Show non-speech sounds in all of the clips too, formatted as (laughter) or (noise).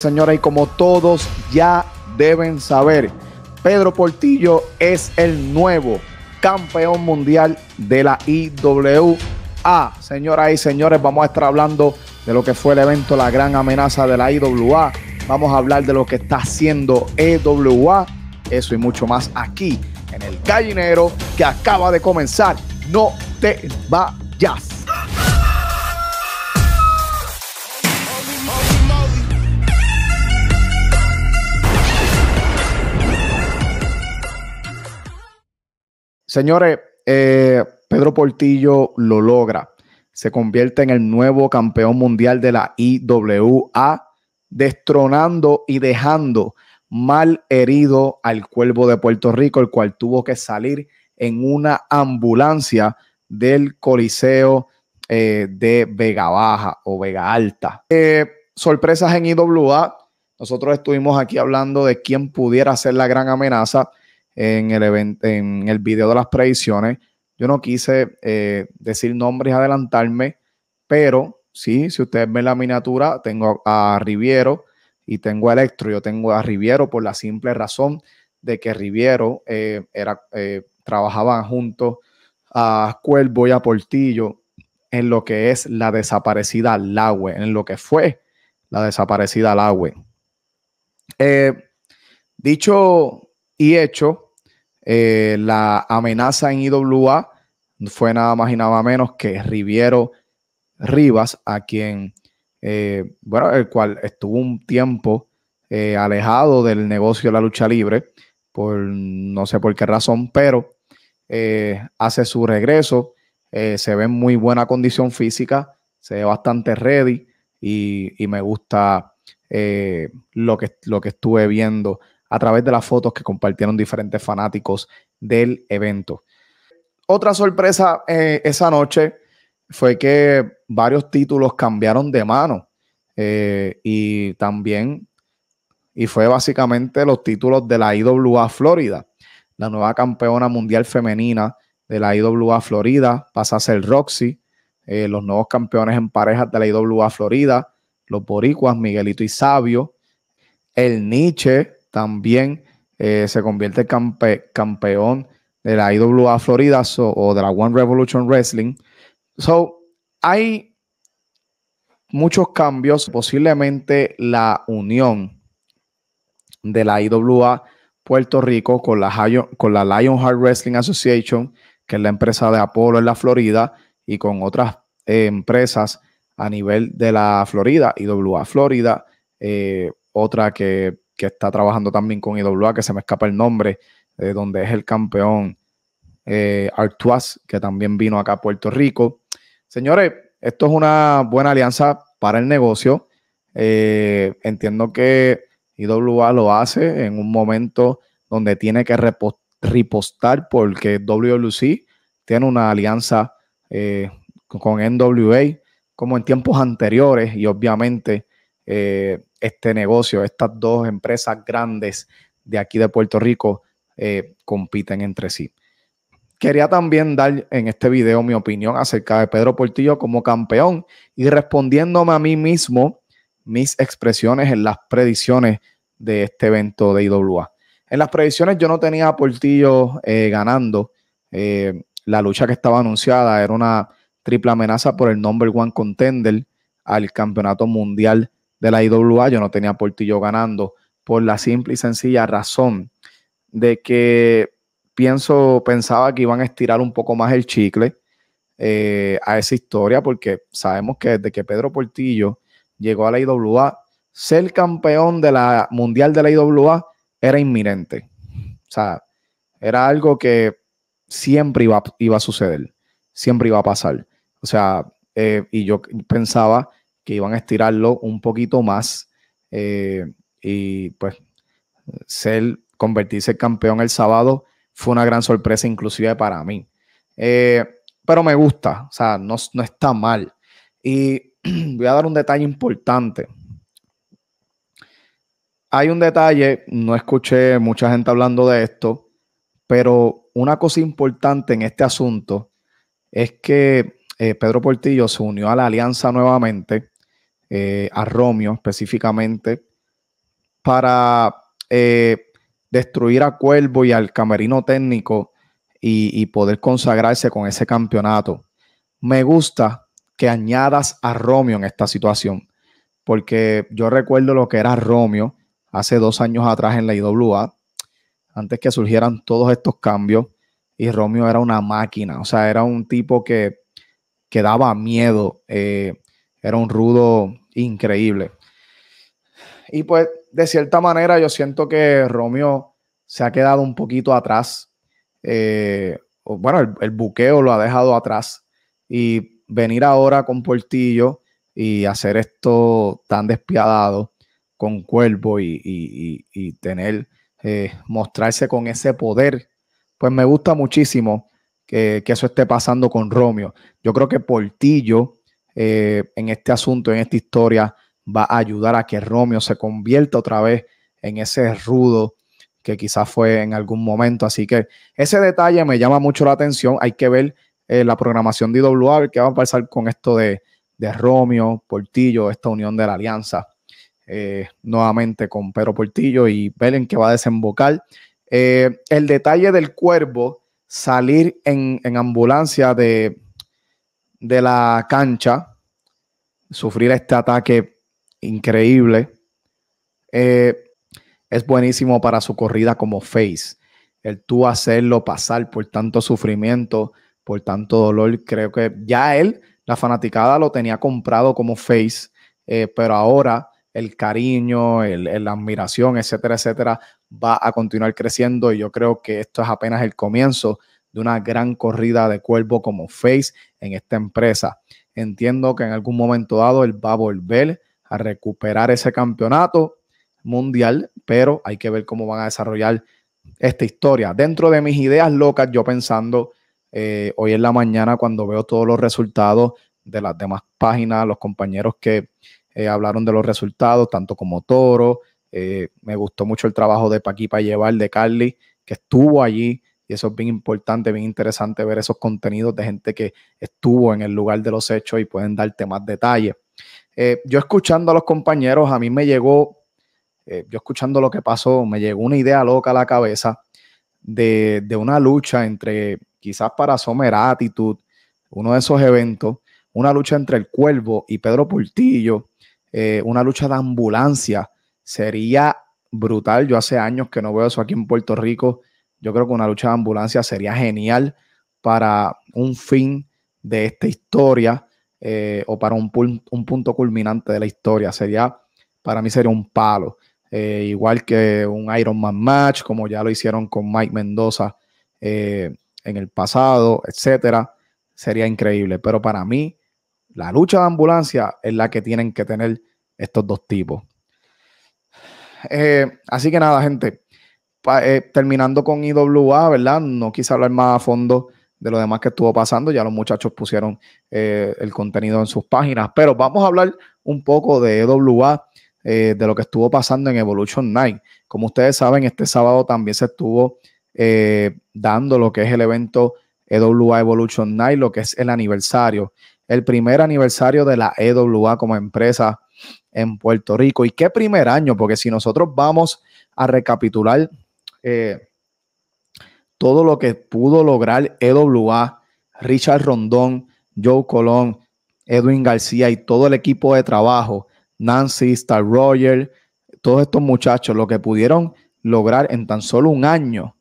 señora, y como todos ya deben saber, Pedro Portillo es el nuevo campeón mundial de la IWA. Señoras y señores, vamos a estar hablando de lo que fue el evento La Gran Amenaza de la IWA. Vamos a hablar de lo que está haciendo EWA, eso y mucho más aquí en el gallinero que acaba de comenzar. No te vayas. Señores, eh, Pedro Portillo lo logra. Se convierte en el nuevo campeón mundial de la IWA, destronando y dejando mal herido al cuervo de Puerto Rico, el cual tuvo que salir en una ambulancia del Coliseo eh, de Vega Baja o Vega Alta. Eh, sorpresas en IWA. Nosotros estuvimos aquí hablando de quién pudiera ser la gran amenaza en el, en el video de las predicciones. Yo no quise eh, decir nombres adelantarme, pero sí, si ustedes ven la miniatura, tengo a Riviero y tengo a Electro. Yo tengo a Riviero por la simple razón de que Riviero eh, era, eh, trabajaban juntos a Cuervo y a Portillo en lo que es la desaparecida Lagüe, en lo que fue la desaparecida Lagüe. Eh, dicho y hecho, eh, la amenaza en IWA fue nada más y nada menos que Riviero Rivas, a quien, eh, bueno, el cual estuvo un tiempo eh, alejado del negocio de la lucha libre, por no sé por qué razón, pero hace su regreso, se ve en muy buena condición física, se ve bastante ready y, y me gusta lo, que, lo que estuve viendo a través de las fotos que compartieron diferentes fanáticos del evento. Otra sorpresa eh, esa noche fue que varios títulos cambiaron de mano eh, y también, y fue básicamente los títulos de la IWA Florida. La nueva campeona mundial femenina de la IWA Florida pasa a ser Roxy. Eh, los nuevos campeones en parejas de la IWA Florida, los boricuas Miguelito y Sabio, el Nietzsche, también eh, se convierte campeón de la IWA Florida o de la One Revolution Wrestling. So, hay muchos cambios, posiblemente la unión de la IWA Puerto Rico con la, con la Lionheart Wrestling Association, que es la empresa de Apolo en la Florida, y con otras eh, empresas a nivel de la Florida, IWA Florida, eh, otra que que está trabajando también con IWA, que se me escapa el nombre, de eh, donde es el campeón eh, Artuas, que también vino acá a Puerto Rico. Señores, esto es una buena alianza para el negocio. Eh, entiendo que IWA lo hace en un momento donde tiene que repostar porque WLC tiene una alianza con NWA como en tiempos anteriores y obviamente eh, este negocio, estas dos empresas grandes de aquí de Puerto Rico eh, compiten entre sí. Quería también dar en este video mi opinión acerca de Pedro Portillo como campeón y respondiéndome a mí mismo mis expresiones en las predicciones de este evento de IWA. En las predicciones yo no tenía a Portillo eh, ganando. la lucha que estaba anunciada era una triple amenaza por el number one contender al campeonato mundial de la IWA, yo no tenía Portillo ganando por la simple y sencilla razón de que pienso, pensaba que iban a estirar un poco más el chicle eh, a esa historia, porque sabemos que desde que Pedro Portillo llegó a la IWA, ser campeón de la mundial de la IWA era inminente. O sea, era algo que siempre iba, iba a suceder, siempre iba a pasar. O sea, eh, y yo pensaba que iban a estirarlo un poquito más eh, y pues ser, convertirse en campeón el sábado fue una gran sorpresa inclusive para mí. Eh, pero me gusta, o sea, no, está mal. Y (clears throat) voy a dar un detalle importante. Hay un detalle, no escuché mucha gente hablando de esto, pero una cosa importante en este asunto es que eh, Pedro Portillo se unió a la alianza nuevamente eh, a Romeo específicamente, para eh, destruir a Cuervo y al camerino técnico y, poder consagrarse con ese campeonato. Me gusta que añadas a Romeo en esta situación, porque yo recuerdo lo que era Romeo hace dos años atrás en la IWA, antes que surgieran todos estos cambios, y Romeo era una máquina, o sea, era un tipo que, que daba miedo. Eh, era un rudo increíble. Y pues, de cierta manera, yo siento que Romeo se ha quedado un poquito atrás. Eh, bueno, el, buqueo lo ha dejado atrás. Y venir ahora con Portillo y hacer esto tan despiadado con cuerpo y, tener, eh, mostrarse con ese poder, pues me gusta muchísimo que, que eso esté pasando con Romeo. Yo creo que Portillo eh, en este asunto, en esta historia, va a ayudar a que Romeo se convierta otra vez en ese rudo que quizás fue en algún momento. Así que ese detalle me llama mucho la atención. Hay que ver eh, la programación de IWA, qué va a pasar con esto de, Romeo, Portillo, esta unión de la alianza. Eh, nuevamente con Pedro Portillo y ver en qué va a desembocar. el detalle del cuervo salir en ambulancia de, de la cancha, sufrir este ataque increíble, eh, es buenísimo para su corrida como face. El tú hacerlo pasar por tanto sufrimiento, por tanto dolor, creo que ya él, la fanaticada, lo tenía comprado como face, eh, pero ahora el cariño, la admiración, etcétera, etcétera, va a continuar creciendo y yo creo que esto es apenas el comienzo de una gran corrida de cuervo como Face en esta empresa. Entiendo que en algún momento dado él va a volver a recuperar ese campeonato mundial, pero hay que ver cómo van a desarrollar esta historia. Dentro de mis ideas locas, yo pensando eh, hoy en la mañana cuando veo todos los resultados de las demás páginas, los compañeros que eh, hablaron de los resultados, tanto como Toro, eh, me gustó mucho el trabajo de Paquipa Llevar, de Carly, que estuvo allí y eso es bien importante, bien interesante ver esos contenidos de gente que estuvo en el lugar de los hechos y pueden darte más detalles. Eh, yo escuchando a los compañeros, a mí me llegó, eh, yo escuchando lo que pasó, me llegó una idea loca a la cabeza de, una lucha entre, quizás para Somer Attitude, uno de esos eventos, una lucha entre el Cuervo y Pedro Portillo, eh, una lucha de ambulancia. Sería brutal. Yo hace años que no veo eso aquí en Puerto Rico. Yo creo que una lucha de ambulancia sería genial para un fin de esta historia eh, o para un, punto culminante de la historia. Sería, para mí sería un palo. Eh, igual que un Iron Man match, como ya lo hicieron con Mike Mendoza eh, en el pasado, etcétera, sería increíble. Pero para mí, la lucha de ambulancia es la que tienen que tener estos dos tipos. así que nada, gente, eh, terminando con EWA, ¿verdad? No quise hablar más a fondo de lo demás que estuvo pasando. Ya los muchachos pusieron eh, el contenido en sus páginas, pero vamos a hablar un poco de EWA, eh, de lo que estuvo pasando en Evolution Night. Como ustedes saben, este sábado también se estuvo dando lo que es el evento EWA Evolution Night, lo que es el aniversario, el primer aniversario de la EWA como empresa en Puerto Rico. ¿Y qué primer año? Porque si nosotros vamos a recapitular eh, todo lo que pudo lograr EWA, Richard Rondón, Joe Colón, Edwin García y todo el equipo de trabajo, Nancy, Star Roger, todos estos muchachos, lo que pudieron lograr en tan solo un año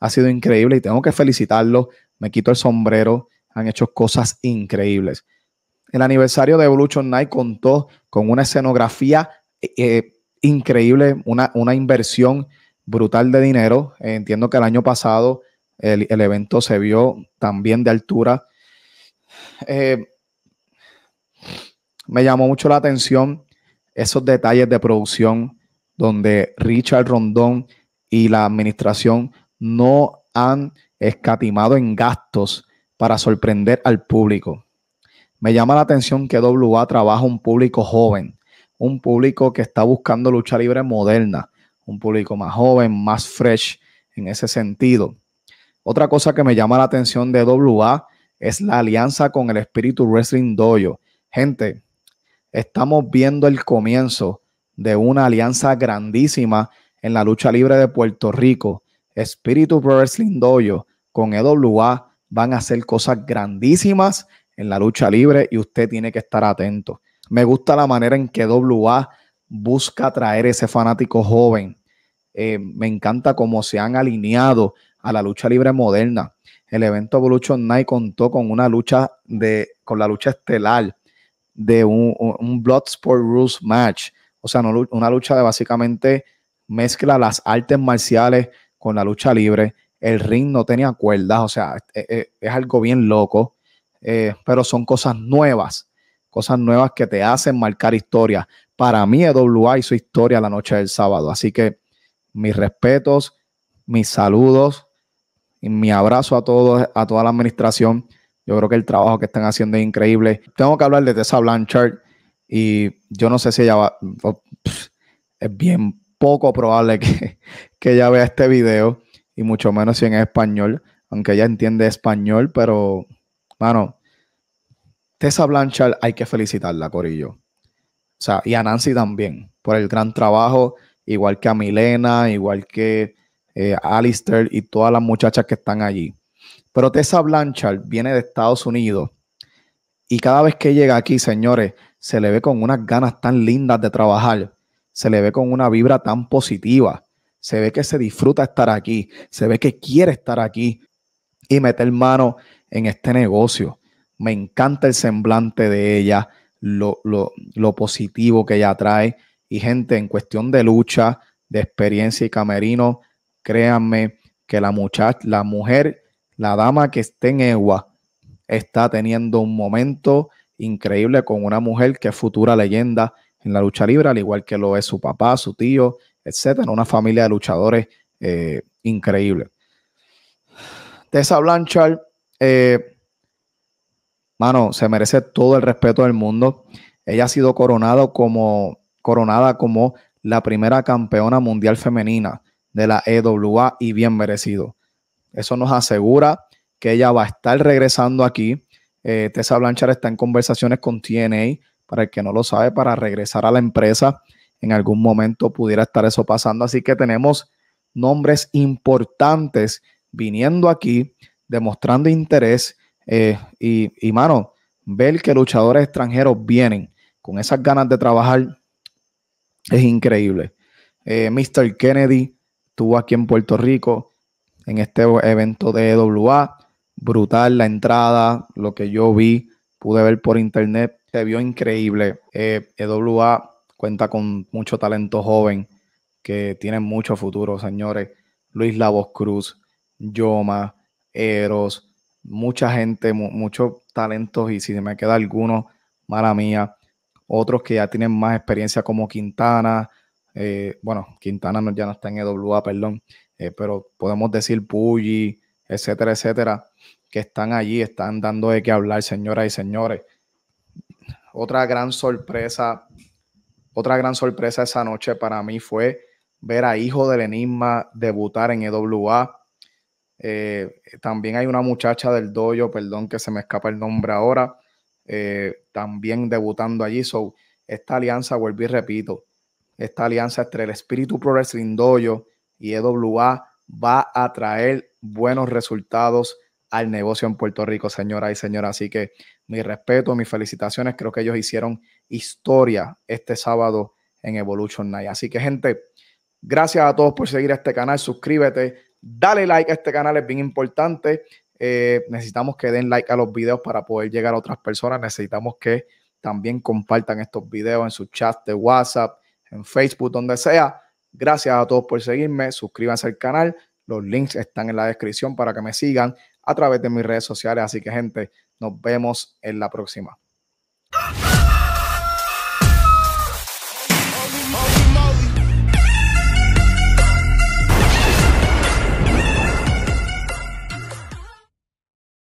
ha sido increíble y tengo que felicitarlos. Me quito el sombrero, han hecho cosas increíbles. El aniversario de Evolution Night contó con una escenografía eh, eh, increíble, una, una inversión brutal de dinero. Entiendo que el año pasado el, evento se vio también de altura. Eh, me llamó mucho la atención esos detalles de producción donde Richard Rondón y la administración no han escatimado en gastos para sorprender al público. Me llama la atención que WA trabaja un público joven, un público que está buscando lucha libre moderna, un público más joven, más fresh en ese sentido. Otra cosa que me llama la atención de WA es la alianza con el Espíritu Wrestling Dojo. Gente, estamos viendo el comienzo de una alianza grandísima en la lucha libre de Puerto Rico. Espíritu Wrestling Dojo con EWA van a hacer cosas grandísimas en la lucha libre y usted tiene que estar atento. Me gusta la manera en que WA busca atraer ese fanático joven. Eh, me encanta cómo se han alineado a la lucha libre moderna. El evento Evolution Night contó con una lucha de, con la lucha estelar de un, Bloodsport Rules Match. O sea, una lucha de básicamente mezcla las artes marciales con la lucha libre. El ring no tenía cuerdas, o sea, es, algo bien loco, eh, pero son cosas nuevas, cosas nuevas que te hacen marcar historia para mí EWA su historia la noche del sábado. Así que mis respetos, mis saludos y mi abrazo a todos, a toda la administración. Yo creo que el trabajo que están haciendo es increíble. Tengo que hablar de Tessa Blanchard y yo no sé si ella va, es bien poco probable que, (laughs) que ella vea este video y mucho menos si en español, aunque ella entiende español, pero, mano, Tessa Blanchard hay que felicitarla, Corillo y a Nancy también, por el gran trabajo, igual que a Milena, igual que eh, a Alistair y todas las muchachas que están allí. Pero Tessa Blanchard viene de Estados Unidos y cada vez que llega aquí, señores, se le ve con unas ganas tan lindas de trabajar, se le ve con una vibra tan positiva, se ve que se disfruta estar aquí, se ve que quiere estar aquí y meter mano en este negocio. Me encanta el semblante de ella, lo, positivo que ella trae. Y gente, en cuestión de lucha, de experiencia y camerino, créanme que la muchacha, la mujer, la dama que esté en EWA está teniendo un momento increíble con una mujer que es futura leyenda en la lucha libre, al igual que lo es su papá, su tío, etcétera, una familia de luchadores eh, increíble. Tessa Blanchard eh, mano, se merece todo el respeto del mundo. Ella ha sido coronado como, coronada como la primera campeona mundial femenina de la EWA y bien merecido. Eso nos asegura que ella va a estar regresando aquí. Eh, Tessa Blanchard está en conversaciones con TNA, para el que no lo sabe, para regresar a la empresa. En algún momento pudiera estar eso pasando. Así que tenemos nombres importantes viniendo aquí, demostrando interés eh, y, mano, ver que luchadores extranjeros vienen con esas ganas de trabajar es increíble. Eh, Mr. Kennedy estuvo aquí en Puerto Rico en este evento de EWA. Brutal la entrada, lo que yo vi, pude ver por internet, se vio increíble. Eh, EWA cuenta con mucho talento joven que tiene mucho futuro, señores. Luis Lavos Cruz, Yoma, Eros, mucha gente, muchos talentos y si me queda alguno, mala mía, otros que ya tienen más experiencia como Quintana, eh, bueno, Quintana ya no está en EWA, perdón, eh, pero podemos decir Puggy, etcétera, etcétera, que están allí, están dando de qué hablar, señoras y señores. Otra gran sorpresa, otra gran sorpresa esa noche para mí fue ver a Hijo del Enigma debutar en EWA eh, también hay una muchacha del dojo, perdón que se me escapa el nombre ahora, eh, también debutando allí. esta alianza, vuelvo y repito, esta alianza entre el Espíritu Pro Wrestling Dojo y EWA va a traer buenos resultados al negocio en Puerto Rico, señora y señora. Así que mi respeto, mis felicitaciones. Creo que ellos hicieron historia este sábado en Evolution Night. Así que, gente, gracias a todos por seguir este canal. Suscríbete, Dale like a este canal, es bien importante. Eh, necesitamos que den like a los videos para poder llegar a otras personas. Necesitamos que también compartan estos videos en su chat de WhatsApp, en Facebook, donde sea. Gracias a todos por seguirme. Suscríbanse al canal. Los links están en la descripción para que me sigan a través de mis redes sociales. Así que, gente, nos vemos en la próxima.